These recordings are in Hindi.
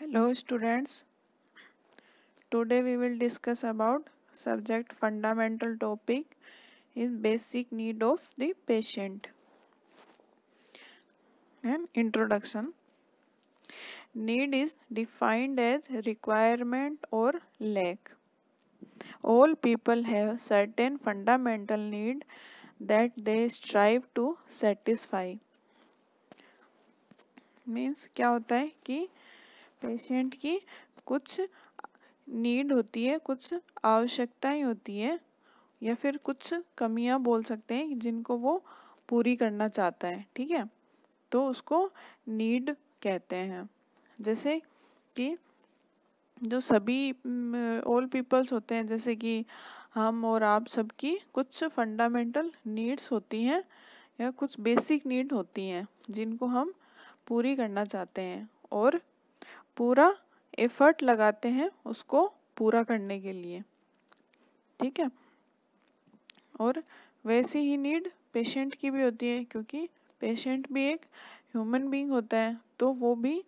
Hello students today we will discuss about subject fundamental topic is basic need of the patient and introduction need is defined as requirement और lack all people have certain fundamental need that they strive to satisfy means क्या होता है कि पेशेंट की कुछ नीड होती है कुछ आवश्यकताएं होती है या फिर कुछ कमियां बोल सकते हैं जिनको वो पूरी करना चाहता है ठीक है तो उसको नीड कहते हैं जैसे कि जो सभी ओल्ड पीपल्स होते हैं जैसे कि हम और आप सबकी कुछ फंडामेंटल नीड्स होती हैं या कुछ बेसिक नीड होती हैं जिनको हम पूरी करना चाहते हैं और पूरा एफर्ट लगाते हैं उसको पूरा करने के लिए ठीक है और वैसी ही नीड पेशेंट की भी होती है क्योंकि पेशेंट भी एक ह्यूमन बीइंग होता है तो वो भी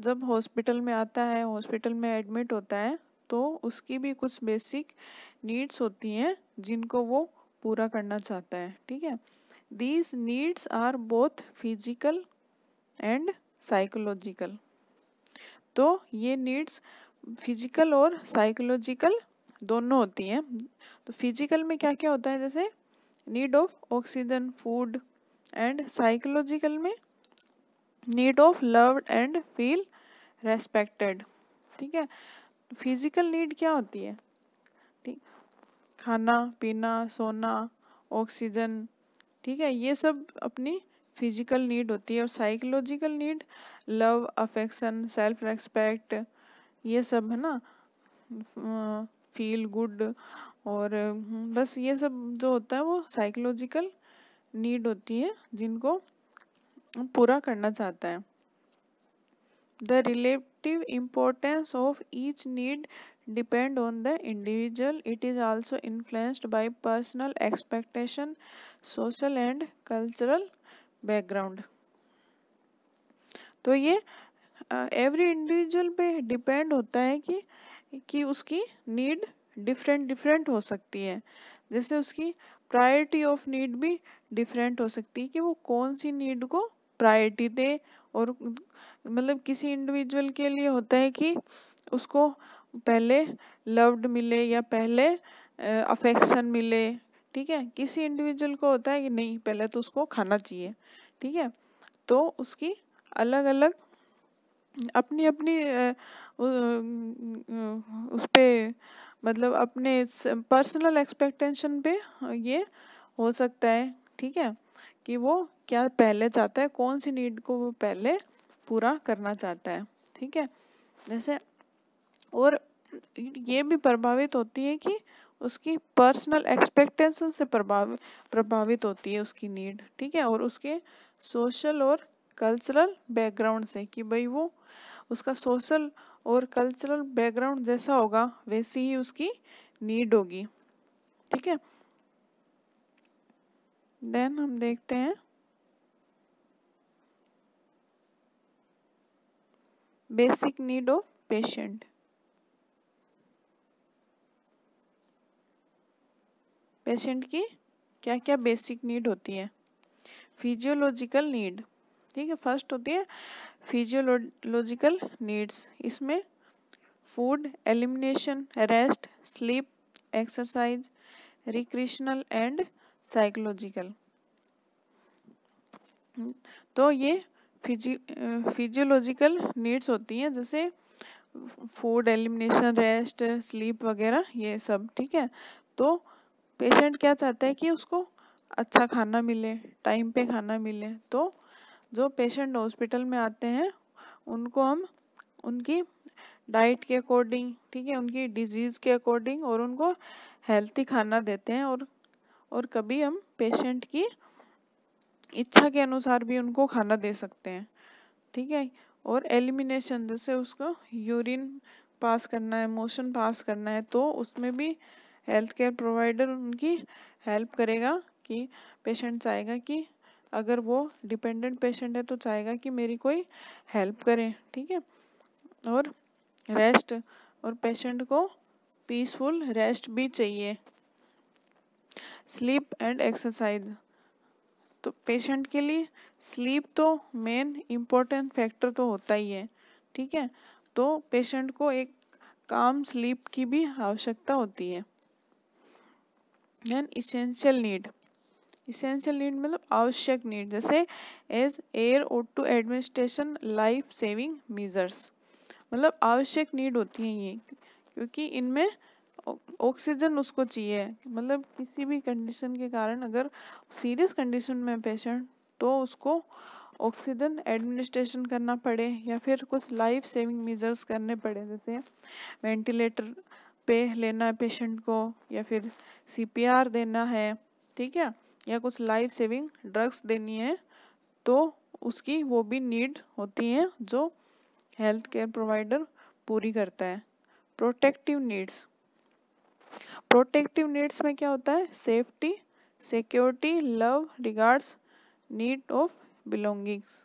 जब हॉस्पिटल में आता है हॉस्पिटल में एडमिट होता है तो उसकी भी कुछ बेसिक नीड्स होती हैं जिनको वो पूरा करना चाहता है ठीक है these needs are both physical and psychological तो ये नीड्स फिजिकल और साइकोलॉजिकल दोनों होती हैं तो फिजिकल में क्या क्या होता है जैसे need of oxygen food and psychological में need of love and feel respected ठीक है फिजिकल नीड क्या होती है ठीक खाना पीना सोना ऑक्सीजन ठीक है ये सब अपनी फिजिकल नीड होती है और psychological need love affection self respect ये सब है ना फील गुड और हम्म, बस ये सब जो होता है वो साइकोलॉजिकल नीड होती है जिनको पूरा करना चाहता है the relative importance of each need depend on the individual it is also influenced by personal expectation social and cultural background तो ये एवरी इंडिविजुअल पे डिपेंड होता है कि कि उसकी नीड डिफरेंट डिफरेंट हो सकती है जैसे उसकी प्रायोरिटी ऑफ नीड भी डिफरेंट हो सकती है कि वो कौन सी नीड को प्रायोरिटी दे और मतलब किसी इंडिविजुअल के लिए होता है कि उसको पहले लव्ड मिले या पहले अफेक्शन मिले ठीक है किसी इंडिविजुअल को होता है कि नहीं पहले तो उसको खाना चाहिए ठीक है तो उसकी अलग अलग अपनी अपनी उस पर मतलब अपने पर्सनल एक्सपेक्टेशन पे ये हो सकता है ठीक है कि वो क्या पहले चाहता है कौन सी नीड को वो पहले पूरा करना चाहता है ठीक है जैसे और ये भी प्रभावित होती है कि उसकी पर्सनल एक्सपेक्टेशन से प्रभावित प्रभावित होती है उसकी नीड ठीक है और उसके सोशल और कल्चरल बैकग्राउंड से कि भाई वो उसका सोशल और कल्चरल बैकग्राउंड जैसा होगा वैसी ही उसकी नीड होगी ठीक है देन हम देखते हैं basic need of patient patient की क्या क्या बेसिक नीड होती है फिजियोलॉजिकल नीड ठीक है फर्स्ट होती है फिजियोलॉजिकल नीड्स इसमें food elimination rest sleep exercise recreational and psychological तो ये फिजी फिजियोलॉजिकल नीड्स होती हैं जैसे फूड एलिमिनेशन रेस्ट स्लीप वगैरह ये सब ठीक है तो पेशेंट क्या चाहता है कि उसको अच्छा खाना मिले टाइम पे खाना मिले तो जो पेशेंट हॉस्पिटल में आते हैं उनको हम उनकी डाइट के अकॉर्डिंग ठीक है उनकी डिजीज़ के अकॉर्डिंग और उनको हेल्थी खाना देते हैं और और कभी हम पेशेंट की इच्छा के अनुसार भी उनको खाना दे सकते हैं ठीक है और एलिमिनेशन जैसे उसको यूरिन पास करना है मोशन पास करना है तो उसमें भी हेल्थ केयर प्रोवाइडर उनकी हेल्प करेगा कि पेशेंट चाहेगा कि अगर वो डिपेंडेंट पेशेंट है तो चाहेगा कि मेरी कोई हेल्प करें ठीक है और रेस्ट और पेशेंट को पीसफुल रेस्ट भी चाहिए स्लीप एंड एक्सरसाइज तो पेशेंट के लिए स्लीप तो मेन इम्पोर्टेंट फैक्टर तो होता ही है ठीक है तो पेशेंट को एक काम स्लीप की भी आवश्यकता होती है then essential need essential need मतलब आवश्यक नीड जैसे as air O two administration life saving measures मतलब आवश्यक नीड होती हैं ये क्योंकि इनमें ऑक्सीजन उसको चाहिए मतलब किसी भी कंडीशन के कारण अगर सीरियस कंडीशन में पेशेंट तो उसको ऑक्सीजन एडमिनिस्ट्रेशन करना पड़े या फिर कुछ लाइफ सेविंग मीजर्स करने पड़े जैसे वेंटिलेटर पे लेना है पेशेंट को या फिर सीपीआर देना है ठीक है या कुछ लाइफ सेविंग ड्रग्स देनी है तो उसकी वो भी नीड होती है जो हेल्थ केयर प्रोवाइडर पूरी करता है प्रोटेक्टिव नीड्स प्रोटेक्टिव नीड्स में क्या होता है safety security love regards need of belongings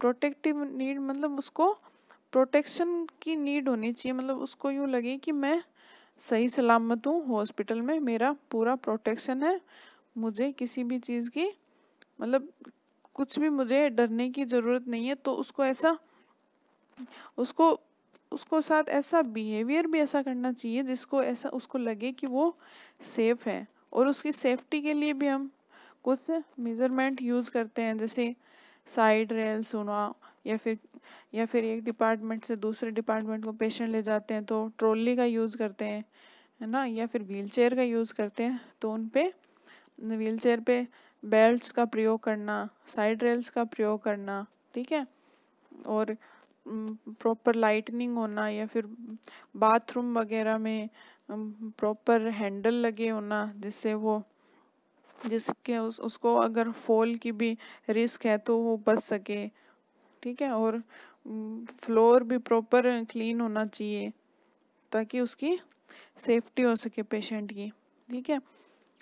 protective need मतलब उसको प्रोटेक्शन की नीड होनी चाहिए मतलब उसको यूँ लगे कि मैं सही सलामत हूँ हॉस्पिटल में मेरा पूरा प्रोटेक्शन है मुझे किसी भी चीज़ की मतलब कुछ भी मुझे डरने की ज़रूरत नहीं है तो उसको ऐसा उसको उसको साथ ऐसा बिहेवियर भी ऐसा करना चाहिए जिसको ऐसा उसको लगे कि वो सेफ है और उसकी सेफ्टी के लिए भी हम कुछ मेज़रमेंट यूज़ करते हैं जैसे साइड रेल्स होना या फिर या फिर एक डिपार्टमेंट से दूसरे डिपार्टमेंट को पेशेंट ले जाते हैं तो ट्रॉली का यूज़ करते हैं है ना या फिर व्हील चेयर का यूज़ करते हैं तो उन पर व्हील चेयर पे बेल्ट्स का प्रयोग करना साइड रेल्स का प्रयोग करना ठीक है और प्रॉपर लाइटनिंग होना या फिर बाथरूम वगैरह में प्रॉपर हैंडल लगे होना जिससे वो जिसके उस उसको अगर फॉल की भी रिस्क है तो वो बच सके ठीक है और फ्लोर भी प्रॉपर क्लीन होना चाहिए ताकि उसकी सेफ्टी हो सके पेशेंट की ठीक है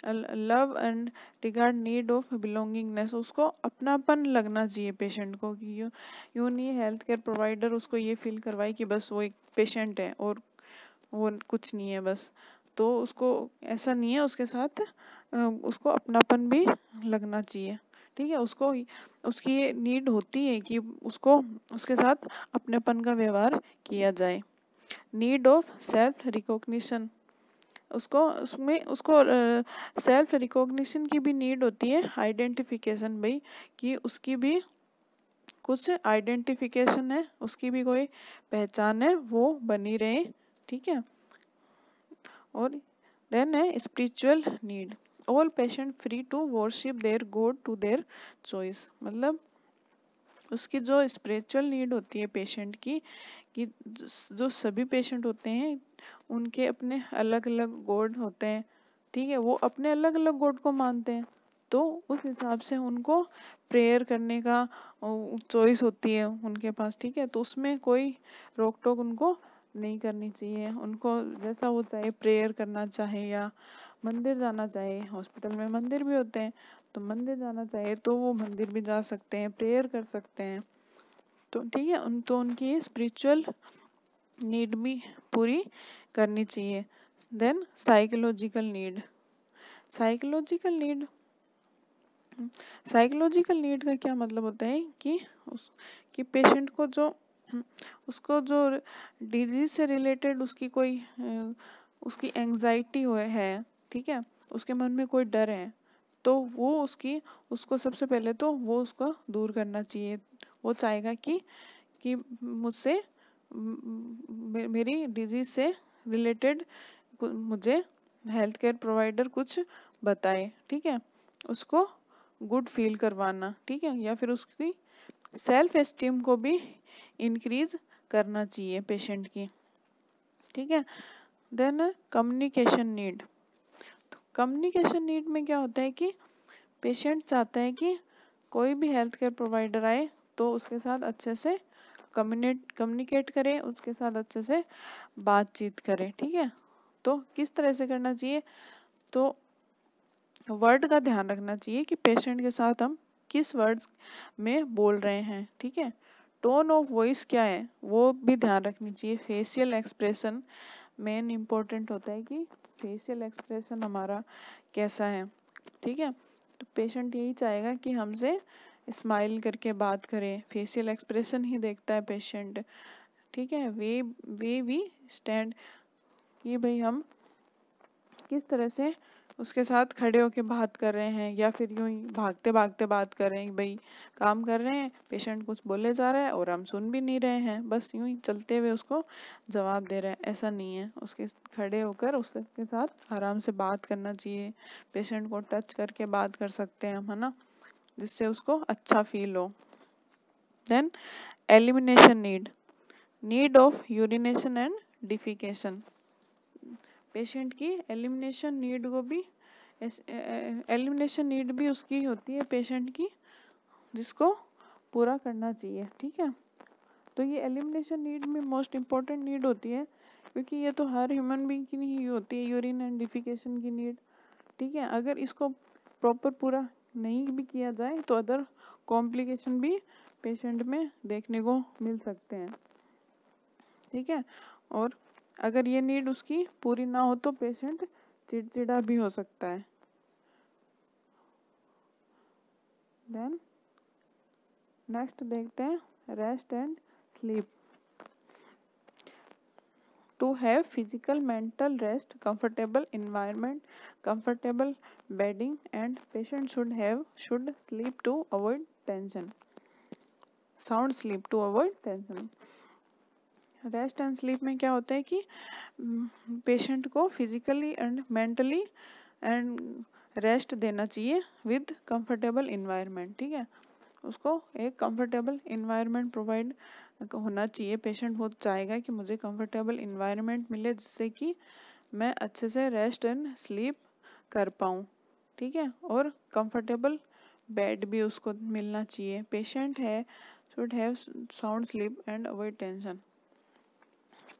love and regard need of belongingness उसको अपनापन लगना चाहिए पेशेंट को कि यू यू नहीं हेल्थ केयर प्रोवाइडर उसको ये फील करवाए कि बस वो एक पेशेंट है और वो कुछ नहीं है बस तो उसको ऐसा नहीं है उसके साथ उसको अपनापन भी लगना चाहिए ठीक है उसको उसकी ये नीड होती है कि उसको उसके साथ अपनेपन का व्यवहार किया जाए नीड ऑफ सेल्फ रिकॉग्निशन उसको उसमें उसको सेल्फ uh, रिकॉग्निशन की भी नीड होती है आइडेंटिफिकेशन भाई कि उसकी भी कुछ आइडेंटिफिकेशन है उसकी भी कोई पहचान है वो बनी रहे ठीक है और देन है spiritual need all patient free to worship their God to their choice मतलब उसकी जो स्पिरिचुअल नीड होती है पेशेंट की कि जो सभी पेशेंट होते हैं उनके अपने अलग अलग गॉड होते हैं ठीक है वो अपने अलग अलग गॉड को मानते हैं तो उस हिसाब से उनको प्रेयर करने का चॉइस होती है उनके पास ठीक है तो उसमें कोई रोक टोक उनको नहीं करनी चाहिए उनको जैसा वो चाहे प्रेयर करना चाहे या मंदिर जाना चाहिए हॉस्पिटल में मंदिर भी होते हैं तो मंदिर जाना चाहिए तो वो मंदिर भी जा सकते हैं प्रेयर कर सकते हैं तो ठीक है उन तो उनकी स्पिरिचुअल नीड भी पूरी करनी चाहिए then psychological need psychological need psychological need का क्या मतलब होता है कि उस कि पेशेंट को जो उसको जो डिजीज से रिलेटेड उसकी कोई उसकी हुए है ठीक है उसके मन में कोई डर है तो वो उसकी उसको सबसे पहले तो वो उसको दूर करना चाहिए वो चाहेगा कि कि मुझसे मेरी डिजीज से रिलेटेड मुझे हेल्थ केयर प्रोवाइडर कुछ बताए ठीक है उसको गुड फील करवाना ठीक है या फिर उसकी सेल्फ एस्टीम को भी इंक्रीज करना चाहिए पेशेंट की ठीक है then communication need communication need में क्या होता है कि पेशेंट चाहता है कि कोई भी हेल्थ केयर प्रोवाइडर आए तो उसके साथ अच्छे से कम्युनिट कम्युनिकेट करें उसके साथ अच्छे से बातचीत करें ठीक है तो किस तरह से करना चाहिए तो वर्ड का ध्यान रखना चाहिए कि पेशेंट के साथ हम किस वर्ड्स में बोल रहे हैं ठीक है टोन ऑफ वॉइस क्या है वो भी ध्यान रखनी चाहिए फेशियल एक्सप्रेशन मेन इम्पोर्टेंट होता है कि फेशियल एक्सप्रेशन हमारा कैसा है ठीक है तो पेशेंट यही चाहेगा कि हमसे स्माइल करके बात करें फेशियल एक्सप्रेशन ही देखता है पेशेंट ठीक है वे वे वी स्टैंड ये भाई हम किस तरह से उसके साथ खड़े होकर बात कर रहे हैं या फिर यूं ही भागते भागते बात कर रहे हैं भाई काम कर रहे हैं पेशेंट कुछ बोले जा रहा है और हम सुन भी नहीं रहे हैं बस यूं ही चलते हुए उसको जवाब दे रहे हैं ऐसा नहीं है उसके खड़े होकर उसके साथ आराम से बात करना चाहिए पेशेंट को टच करके बात कर सकते हैं हम है ना जिससे उसको अच्छा फील हो then elimination need need of urination and defecation patient की एलिमिनेशन नीड को भी एलिमिनेशन नीड भी उसकी होती है पेशेंट की जिसको पूरा करना चाहिए ठीक है तो ये एलिमिनेशन नीड में मोस्ट इम्पॉर्टेंट नीड होती है क्योंकि ये तो हर ह्यूमन बींग की नहीं होती है यूरिन एंड डिफिकेशन की नीड ठीक है अगर इसको प्रॉपर पूरा नहीं भी किया जाए तो अदर कॉम्प्लिकेशन भी पेशेंट में देखने को मिल सकते हैं ठीक है और अगर ये नीड उसकी पूरी ना हो तो पेशेंट चिड़चिड़ा भी हो सकता है देन नेक्स्ट देखते हैं rest and sleep to have physical mental rest comfortable environment comfortable bedding and patient should have should sleep to avoid tension sound sleep to avoid tension rest and sleep में क्या होता है कि पेशेंट को physically and mentally and rest देना चाहिए विद कंफर्टेबल इन्वायरमेंट ठीक है उसको एक कंफर्टेबल इन्वायरमेंट प्रोवाइड होना चाहिए पेशेंट बहुत चाहेगा कि मुझे कंफर्टेबल इन्वायरमेंट मिले जिससे कि मैं अच्छे से रेस्ट एंड स्लीप कर पाऊँ ठीक है और कंफर्टेबल बेड भी उसको मिलना चाहिए पेशेंट है should have sound sleep and avoid tension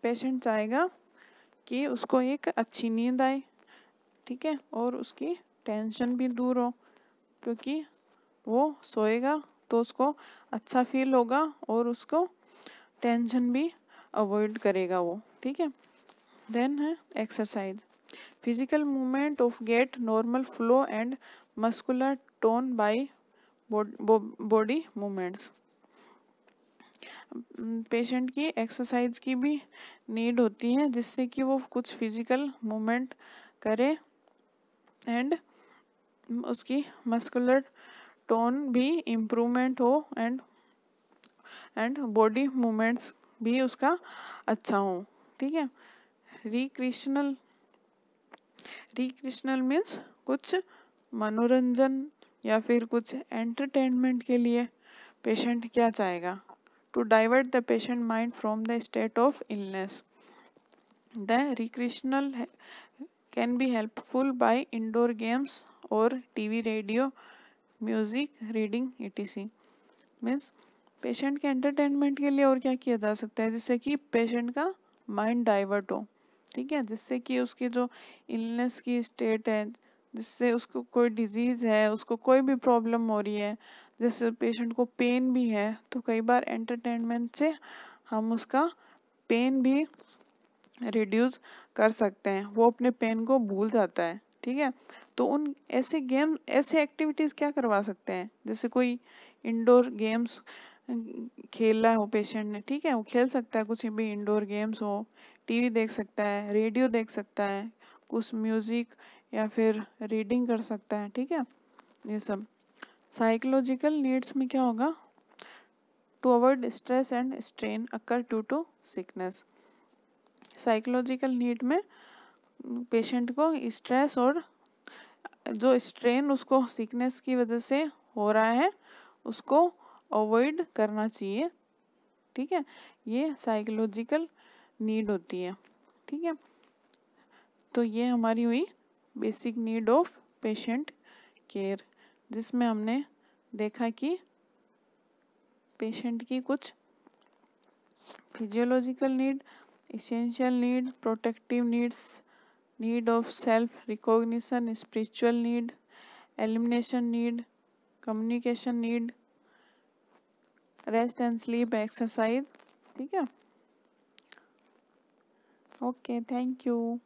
patient चाहेगा कि उसको एक अच्छी नींद आए ठीक है और उसकी टेंशन भी दूर हो क्योंकि वो सोएगा तो उसको अच्छा फील होगा और उसको टेंशन भी अवॉइड करेगा वो ठीक है देन है exercise physical movement of get normal flow and muscular tone by body movements patient की एक्सरसाइज की भी नीड होती है जिससे कि वो कुछ फिजिकल मूवमेंट करे एंड उसकी मस्कुलर टोन भी इम्प्रूवमेंट हो एंड एंड बॉडी मूवमेंट्स भी उसका अच्छा हो ठीक है रिक्रिशनल रिक्रिशनल मीन्स कुछ मनोरंजन या फिर कुछ एंटरटेनमेंट के लिए पेशेंट क्या चाहेगा to divert the patient mind from the state of illness. The recreational can be helpful by indoor games or TV, radio, music reading etc means patient के एंटरटेनमेंट के लिए और क्या किया जा सकता है जिससे कि पेशेंट का माइंड डाइवर्ट हो ठीक है जिससे कि उसकी जो इलनेस की स्टेट है जिससे उसको कोई डिजीज़ है उसको कोई भी प्रॉब्लम हो रही है जैसे पेशेंट को पेन भी है तो कई बार एंटरटेनमेंट से हम उसका पेन भी रिड्यूस कर सकते हैं वो अपने पेन को भूल जाता है ठीक है तो उन ऐसे गेम ऐसे एक्टिविटीज़ क्या करवा सकते हैं जैसे कोई इंडोर गेम्स खेल रहा हो पेशेंट ने ठीक है वो खेल सकता है कुछ भी इंडोर गेम्स हो टीवी देख सकता है रेडियो देख सकता है कुछ म्यूज़िक या फिर रीडिंग कर सकता है ठीक है ये सब साइकोलॉजिकल नीड्स में क्या होगा to avoid stress and strain occur due to sickness psychological need में पेशेंट को स्ट्रेस और जो स्ट्रेन उसको सिकनेस की वजह से हो रहा है उसको अवॉइड करना चाहिए ठीक है ये साइकोलॉजिकल नीड होती है ठीक है तो ये हमारी हुई basic need of patient care जिसमें हमने देखा कि पेशेंट की कुछ physiological need essential need protective needs need of self recognition spiritual need elimination need communication need rest and sleep exercise ठीक है ओके थैंक यू